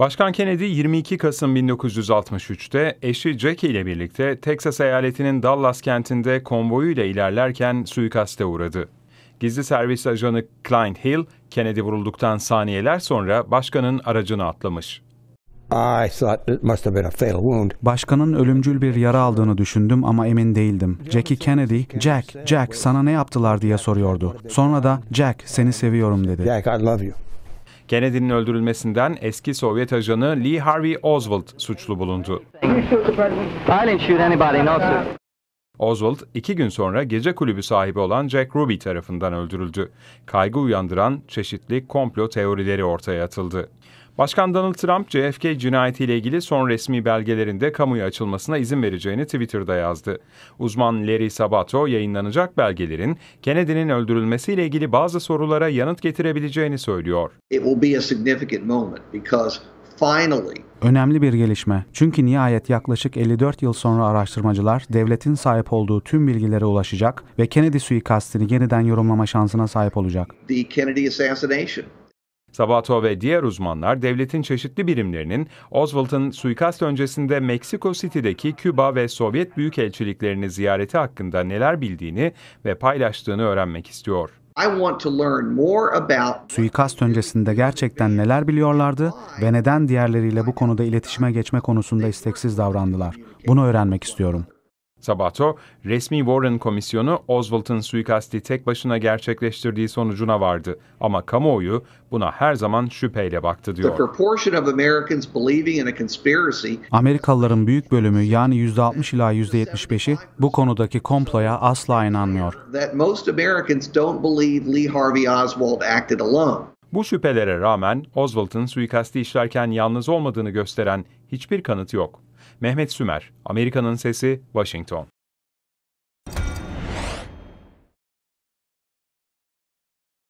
Başkan Kennedy 22 Kasım 1963'te eşi Jackie ile birlikte Texas eyaletinin Dallas kentinde konvoyuyla ilerlerken suikaste uğradı. Gizli servis ajanı Clint Hill, Kennedy vurulduktan saniyeler sonra başkanın aracını atlamış. Başkanın ölümcül bir yara aldığını düşündüm ama emin değildim. Jackie Kennedy, Jack, Jack sana ne yaptılar diye soruyordu. Sonra da Jack seni seviyorum dedi. Jack, I love you. Kennedy'nin öldürülmesinden eski Sovyet ajanı Lee Harvey Oswald suçlu bulundu. Oswald iki gün sonra gece kulübü sahibi olan Jack Ruby tarafından öldürüldü. Kaygı uyandıran çeşitli komplo teorileri ortaya atıldı. Başkan Donald Trump, JFK cinayetiyle ilgili son resmi belgelerinde kamuya açılmasına izin vereceğini Twitter'da yazdı. Uzman Larry Sabato, yayınlanacak belgelerin Kennedy'nin öldürülmesiyle ilgili bazı sorulara yanıt getirebileceğini söylüyor. It will be a significant moment because Önemli bir gelişme. Çünkü nihayet yaklaşık 54 yıl sonra araştırmacılar devletin sahip olduğu tüm bilgilere ulaşacak ve Kennedy suikastini yeniden yorumlama şansına sahip olacak. The Kennedy assassination. Sabato ve diğer uzmanlar devletin çeşitli birimlerinin Oswald'ın suikast öncesinde Meksiko City'deki Küba ve Sovyet büyükelçiliklerini ziyareti hakkında neler bildiğini ve paylaştığını öğrenmek istiyor. Suikast öncesinde gerçekten neler biliyorlardı ve neden diğerleriyle bu konuda iletişime geçme konusunda isteksiz davrandılar? Bunu öğrenmek istiyorum. Sabato, resmi Warren Komisyonu Oswald'ın suikasti tek başına gerçekleştirdiği sonucuna vardı ama kamuoyu buna her zaman şüpheyle baktı diyor. Amerikalıların büyük bölümü yani %60 ila %75'i bu konudaki komploya asla inanmıyor. Bu şüphelere rağmen Oswald'ın suikasti işlerken yalnız olmadığını gösteren hiçbir kanıt yok. Mehmet Sümer, Amerika'nın Sesi, Washington.